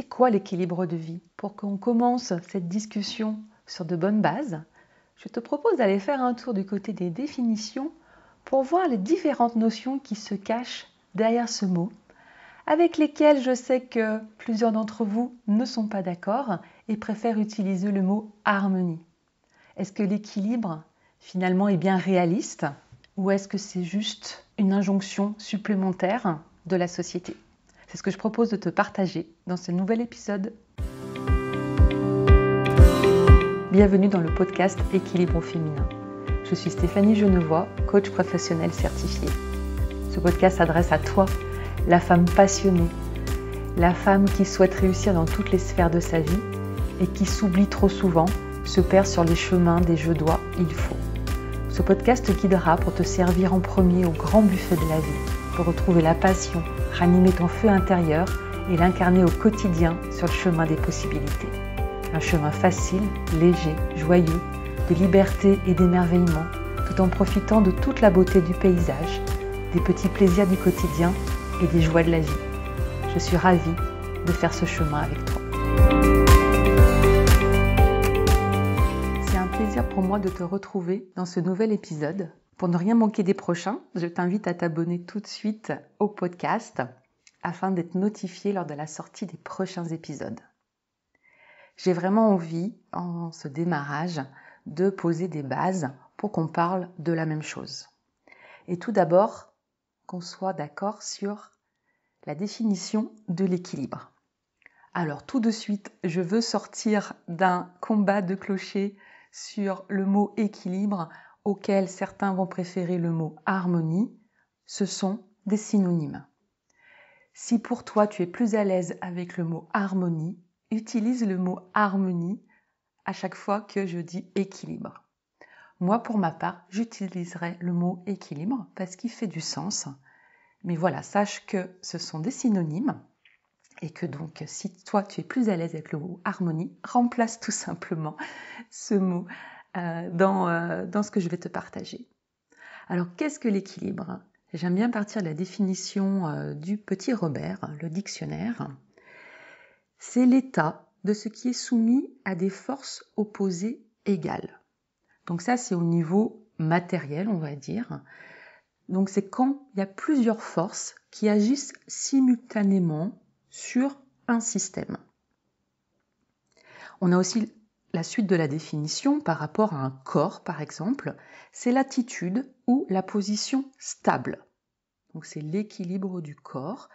c'est quoi l'équilibre de vie Pour qu'on commence cette discussion sur de bonnes bases, je te propose d'aller faire un tour du côté des définitions pour voir les différentes notions qui se cachent derrière ce mot, avec lesquelles je sais que plusieurs d'entre vous ne sont pas d'accord et préfèrent utiliser le mot harmonie. Est-ce que l'équilibre finalement est bien réaliste ou est-ce que c'est juste une injonction supplémentaire de la société c'est ce que je propose de te partager dans ce nouvel épisode. Bienvenue dans le podcast Équilibre féminin. Je suis Stéphanie Genevois, coach professionnelle certifiée. Ce podcast s'adresse à toi, la femme passionnée, la femme qui souhaite réussir dans toutes les sphères de sa vie et qui s'oublie trop souvent, se perd sur les chemins des je dois, il faut. Ce podcast te guidera pour te servir en premier au grand buffet de la vie, pour retrouver la passion, ranimer ton feu intérieur et l'incarner au quotidien sur le chemin des possibilités. Un chemin facile, léger, joyeux, de liberté et d'émerveillement, tout en profitant de toute la beauté du paysage, des petits plaisirs du quotidien et des joies de la vie. Je suis ravie de faire ce chemin avec toi. C'est un plaisir pour moi de te retrouver dans ce nouvel épisode pour ne rien manquer des prochains, je t'invite à t'abonner tout de suite au podcast afin d'être notifié lors de la sortie des prochains épisodes. J'ai vraiment envie, en ce démarrage, de poser des bases pour qu'on parle de la même chose. Et tout d'abord, qu'on soit d'accord sur la définition de l'équilibre. Alors tout de suite, je veux sortir d'un combat de clocher sur le mot équilibre auquel certains vont préférer le mot harmonie, ce sont des synonymes. Si pour toi tu es plus à l'aise avec le mot harmonie, utilise le mot harmonie à chaque fois que je dis équilibre. Moi, pour ma part, j'utiliserai le mot équilibre parce qu'il fait du sens. Mais voilà, sache que ce sont des synonymes et que donc, si toi tu es plus à l'aise avec le mot harmonie, remplace tout simplement ce mot euh, euh, dans, ce que je vais te partager. Alors, qu'est-ce que l'équilibre J'aime bien partir de la définition euh, du petit Robert, le dictionnaire. C'est l'état de ce qui est soumis à des forces opposées égales. Donc ça, c'est au niveau matériel, on va dire. Donc c'est quand il y a plusieurs forces qui agissent simultanément sur un système. On a aussi la suite de la définition par rapport à un corps, par exemple, c'est l'attitude ou la position stable. Donc c'est l'équilibre du corps,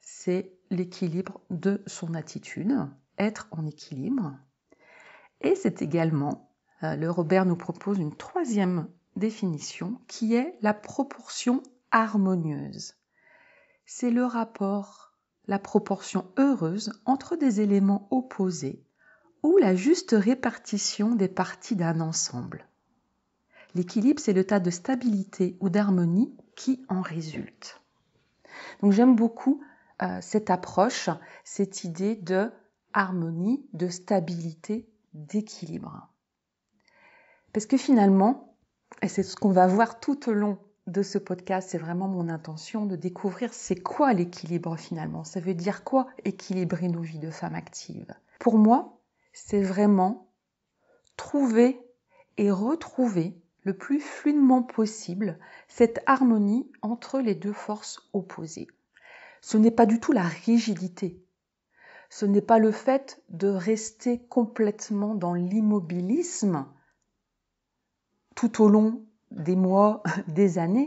c'est l'équilibre de son attitude, être en équilibre. Et c'est également, euh, le Robert nous propose une troisième définition qui est la proportion harmonieuse. C'est le rapport, la proportion heureuse entre des éléments opposés ou la juste répartition des parties d'un ensemble. L'équilibre, c'est le tas de stabilité ou d'harmonie qui en résulte. Donc j'aime beaucoup euh, cette approche, cette idée de harmonie, de stabilité, d'équilibre. Parce que finalement, et c'est ce qu'on va voir tout au long de ce podcast, c'est vraiment mon intention de découvrir c'est quoi l'équilibre finalement. Ça veut dire quoi équilibrer nos vies de femmes actives Pour moi, c'est vraiment trouver et retrouver le plus fluidement possible cette harmonie entre les deux forces opposées. Ce n'est pas du tout la rigidité, ce n'est pas le fait de rester complètement dans l'immobilisme tout au long des mois, des années,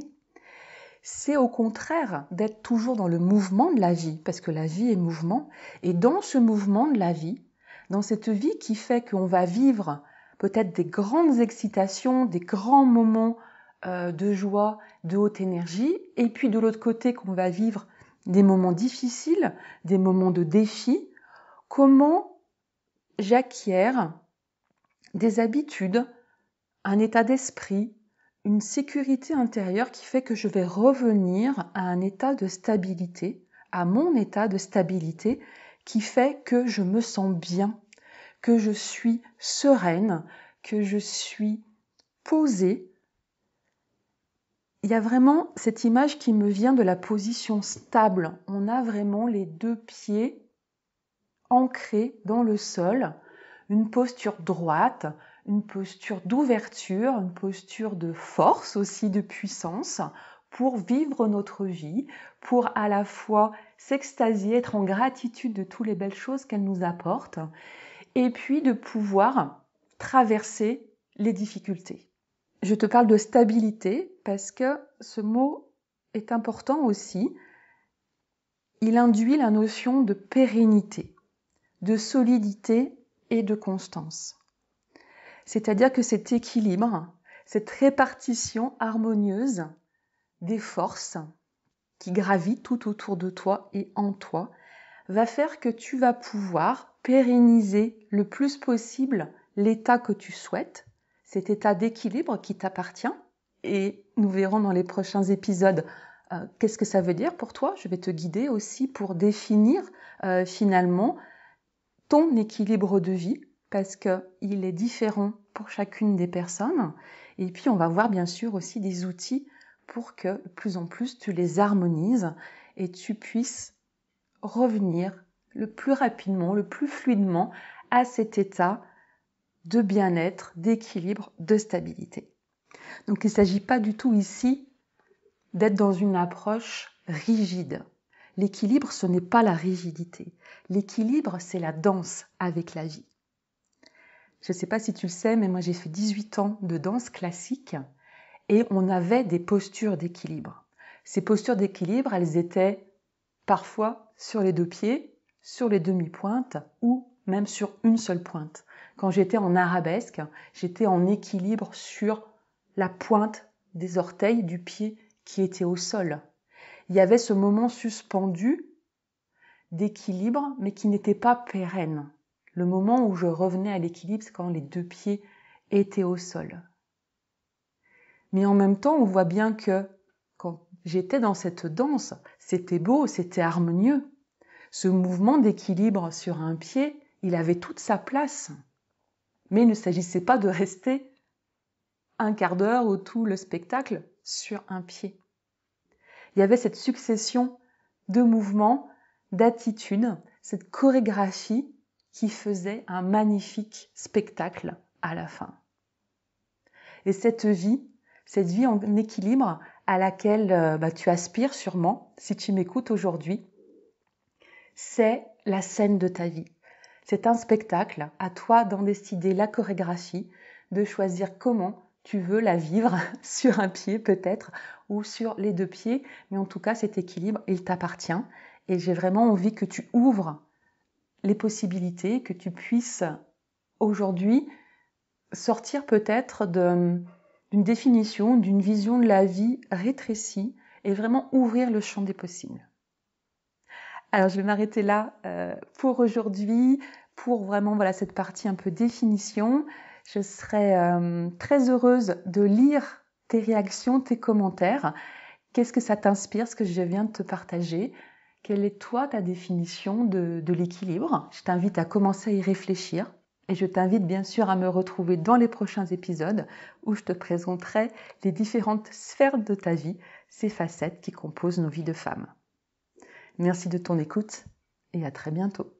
c'est au contraire d'être toujours dans le mouvement de la vie, parce que la vie est mouvement, et dans ce mouvement de la vie, dans cette vie qui fait qu'on va vivre peut-être des grandes excitations, des grands moments euh, de joie, de haute énergie, et puis de l'autre côté qu'on va vivre des moments difficiles, des moments de défi, comment j'acquiers des habitudes, un état d'esprit, une sécurité intérieure qui fait que je vais revenir à un état de stabilité, à mon état de stabilité qui fait que je me sens bien, que je suis sereine, que je suis posée. Il y a vraiment cette image qui me vient de la position stable. On a vraiment les deux pieds ancrés dans le sol, une posture droite, une posture d'ouverture, une posture de force aussi, de puissance, pour vivre notre vie, pour à la fois s'extasier, être en gratitude de toutes les belles choses qu'elle nous apporte, et puis de pouvoir traverser les difficultés. Je te parle de stabilité parce que ce mot est important aussi. Il induit la notion de pérennité, de solidité et de constance. C'est-à-dire que cet équilibre, cette répartition harmonieuse des forces qui gravitent tout autour de toi et en toi, va faire que tu vas pouvoir pérenniser le plus possible l'état que tu souhaites, cet état d'équilibre qui t'appartient. Et nous verrons dans les prochains épisodes euh, qu'est-ce que ça veut dire pour toi. Je vais te guider aussi pour définir euh, finalement ton équilibre de vie parce qu'il est différent pour chacune des personnes. Et puis on va voir bien sûr aussi des outils pour que de plus en plus tu les harmonises et tu puisses revenir le plus rapidement, le plus fluidement à cet état de bien-être, d'équilibre, de stabilité. Donc il ne s'agit pas du tout ici d'être dans une approche rigide. L'équilibre, ce n'est pas la rigidité. L'équilibre, c'est la danse avec la vie. Je ne sais pas si tu le sais, mais moi j'ai fait 18 ans de danse classique et on avait des postures d'équilibre. Ces postures d'équilibre, elles étaient parfois sur les deux pieds, sur les demi-pointes ou même sur une seule pointe. Quand j'étais en arabesque, j'étais en équilibre sur la pointe des orteils du pied qui était au sol. Il y avait ce moment suspendu d'équilibre, mais qui n'était pas pérenne. Le moment où je revenais à l'équilibre, c'est quand les deux pieds étaient au sol. Mais en même temps, on voit bien que quand j'étais dans cette danse, c'était beau, c'était harmonieux. Ce mouvement d'équilibre sur un pied, il avait toute sa place. Mais il ne s'agissait pas de rester un quart d'heure ou tout le spectacle sur un pied. Il y avait cette succession de mouvements, d'attitudes, cette chorégraphie qui faisait un magnifique spectacle à la fin. Et cette vie, cette vie en équilibre à laquelle euh, bah, tu aspires sûrement, si tu m'écoutes aujourd'hui, c'est la scène de ta vie. C'est un spectacle, à toi d'en décider la chorégraphie, de choisir comment tu veux la vivre, sur un pied peut-être, ou sur les deux pieds, mais en tout cas cet équilibre, il t'appartient. Et j'ai vraiment envie que tu ouvres les possibilités, que tu puisses aujourd'hui sortir peut-être de, d'une définition, d'une vision de la vie rétrécie et vraiment ouvrir le champ des possibles. Alors je vais m'arrêter là euh, pour aujourd'hui, pour vraiment voilà cette partie un peu définition. Je serai euh, très heureuse de lire tes réactions, tes commentaires. Qu'est-ce que ça t'inspire, ce que je viens de te partager Quelle est toi ta définition de l'équilibre Je t'invite à commencer à y réfléchir et je t'invite bien sûr à me retrouver dans les prochains épisodes où je te présenterai les différentes sphères de ta vie, ces facettes qui composent nos vies de femmes. Merci de ton écoute et à très bientôt.